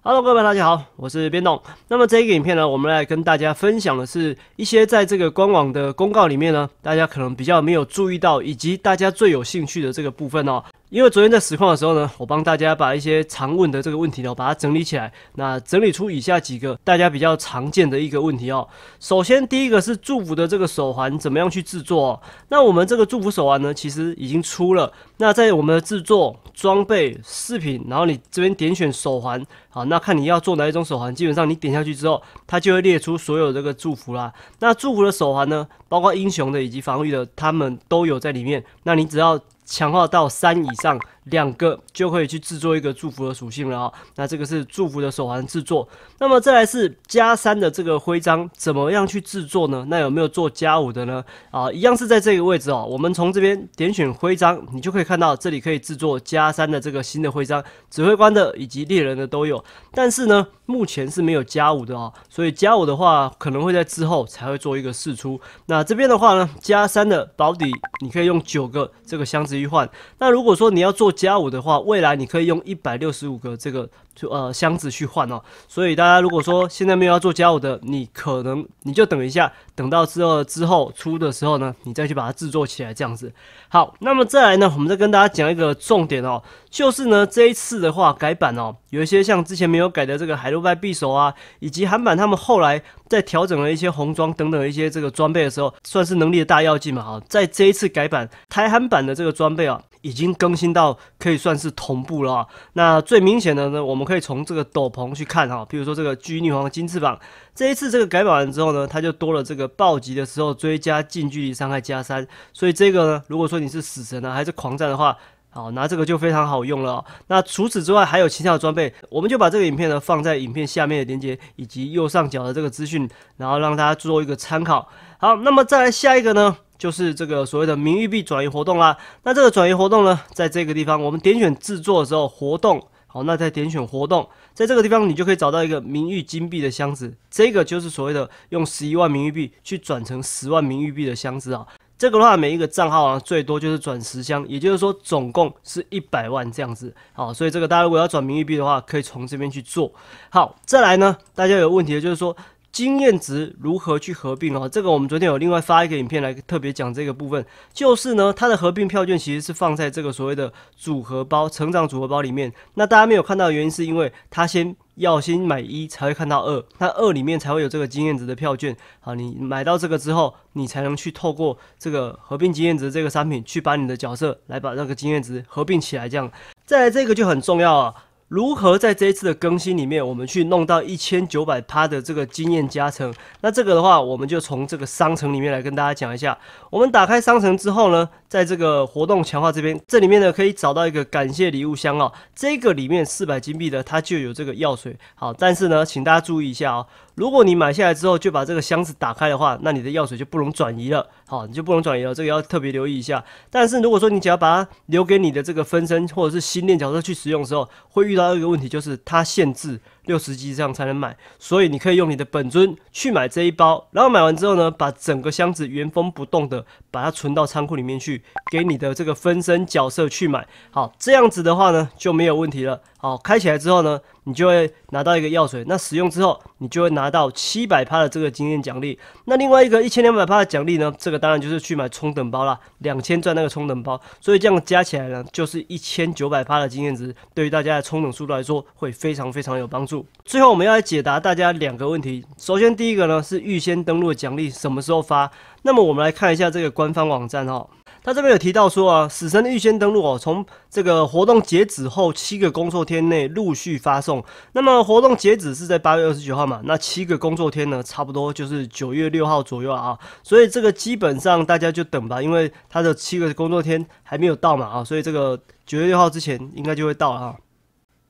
Hello，各位大家好，我是边栋。那么这个影片呢，我们来跟大家分享的是一些在这个官网的公告里面呢，大家可能比较没有注意到，以及大家最有兴趣的这个部分哦。因为昨天在实况的时候呢，我帮大家把一些常问的这个问题呢，我把它整理起来。那整理出以下几个大家比较常见的一个问题哦。首先，第一个是祝福的这个手环怎么样去制作？那我们这个祝福手环呢，其实已经出了。那在我们的制作装备饰品，然后你这边点选手环，好，那看你要做哪一种手环，基本上你点下去之后，它就会列出所有这个祝福啦。那祝福的手环呢，包括英雄的以及防御的，他们都有在里面。那你只要。强化到三以上。两个就可以去制作一个祝福的属性了啊。那这个是祝福的手环制作。那么再来是加三的这个徽章，怎么样去制作呢？那有没有做加五的呢？啊，一样是在这个位置哦。我们从这边点选徽章，你就可以看到这里可以制作加三的这个新的徽章，指挥官的以及猎人的都有。但是呢，目前是没有加五的哦，所以加五的话，可能会在之后才会做一个试出。那这边的话呢，加三的保底，你可以用九个这个箱子去换。那如果说你要做加五的话，未来你可以用一百六十五个这个就呃箱子去换哦。所以大家如果说现在没有要做加五的，你可能你就等一下，等到之后之后出的时候呢，你再去把它制作起来这样子。好，那么再来呢，我们再跟大家讲一个重点哦，就是呢这一次的话改版哦，有一些像之前没有改的这个海陆拜匕首啊，以及韩版他们后来在调整了一些红装等等一些这个装备的时候，算是能力的大药剂嘛。好，在这一次改版台韩版的这个装备啊。已经更新到可以算是同步了。那最明显的呢，我们可以从这个斗篷去看哈，比如说这个巨女皇金翅膀，这一次这个改版完之后呢，它就多了这个暴击的时候追加近距离伤害加三。所以这个呢，如果说你是死神呢，还是狂战的话，好拿这个就非常好用了。那除此之外还有其他的装备，我们就把这个影片呢放在影片下面的链接以及右上角的这个资讯，然后让大家做一个参考。好，那么再来下一个呢？就是这个所谓的名誉币转移活动啦。那这个转移活动呢，在这个地方我们点选制作的时候，活动好，那再点选活动，在这个地方你就可以找到一个名誉金币的箱子，这个就是所谓的用十一万名誉币去转成十万名誉币的箱子啊。这个的话每一个账号啊，最多就是转十箱，也就是说总共是一百万这样子。好，所以这个大家如果要转名誉币的话，可以从这边去做。好，再来呢，大家有问题的就是说。经验值如何去合并话，这个我们昨天有另外发一个影片来特别讲这个部分，就是呢，它的合并票券其实是放在这个所谓的组合包、成长组合包里面。那大家没有看到的原因，是因为它先要先买一才会看到二，那二里面才会有这个经验值的票券。好，你买到这个之后，你才能去透过这个合并经验值这个商品去把你的角色来把这个经验值合并起来。这样，再来这个就很重要啊。如何在这一次的更新里面，我们去弄到一千九百趴的这个经验加成？那这个的话，我们就从这个商城里面来跟大家讲一下。我们打开商城之后呢，在这个活动强化这边，这里面呢可以找到一个感谢礼物箱哦。这个里面四百金币的，它就有这个药水。好，但是呢，请大家注意一下哦。如果你买下来之后就把这个箱子打开的话，那你的药水就不能转移了。好，你就不能转移了，这个要特别留意一下。但是如果说你只要把它留给你的这个分身或者是心链角色去使用的时候，会遇。第二个问题就是它限制。六十级这样才能买，所以你可以用你的本尊去买这一包，然后买完之后呢，把整个箱子原封不动的把它存到仓库里面去，给你的这个分身角色去买。好，这样子的话呢，就没有问题了。好，开起来之后呢，你就会拿到一个药水，那使用之后，你就会拿到七百帕的这个经验奖励。那另外一个一千两百帕的奖励呢，这个当然就是去买充等包啦，两千钻那个充等包。所以这样加起来呢，就是一千九百帕的经验值，对于大家的充等速度来说，会非常非常有帮助。最后，我们要来解答大家两个问题。首先，第一个呢是预先登录奖励什么时候发？那么我们来看一下这个官方网站哈，它这边有提到说啊，死神的预先登录哦，从这个活动截止后七个工作天内陆续发送。那么活动截止是在八月二十九号嘛，那七个工作天呢，差不多就是九月六号左右啊。所以这个基本上大家就等吧，因为它的七个工作天还没有到嘛啊，所以这个九月六号之前应该就会到了哈。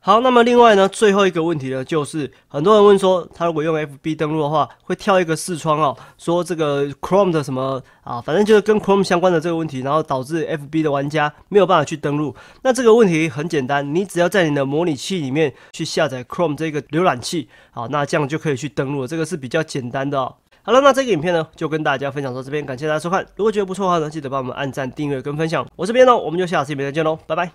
好，那么另外呢，最后一个问题呢，就是很多人问说，他如果用 FB 登录的话，会跳一个视窗哦，说这个 Chrome 的什么啊，反正就是跟 Chrome 相关的这个问题，然后导致 FB 的玩家没有办法去登录。那这个问题很简单，你只要在你的模拟器里面去下载 Chrome 这个浏览器，好，那这样就可以去登录了，这个是比较简单的。哦。好了，那这个影片呢，就跟大家分享到这边，感谢大家收看。如果觉得不错的话呢，记得帮我们按赞、订阅跟分享。我这边呢，我们就下次影片再见喽，拜拜。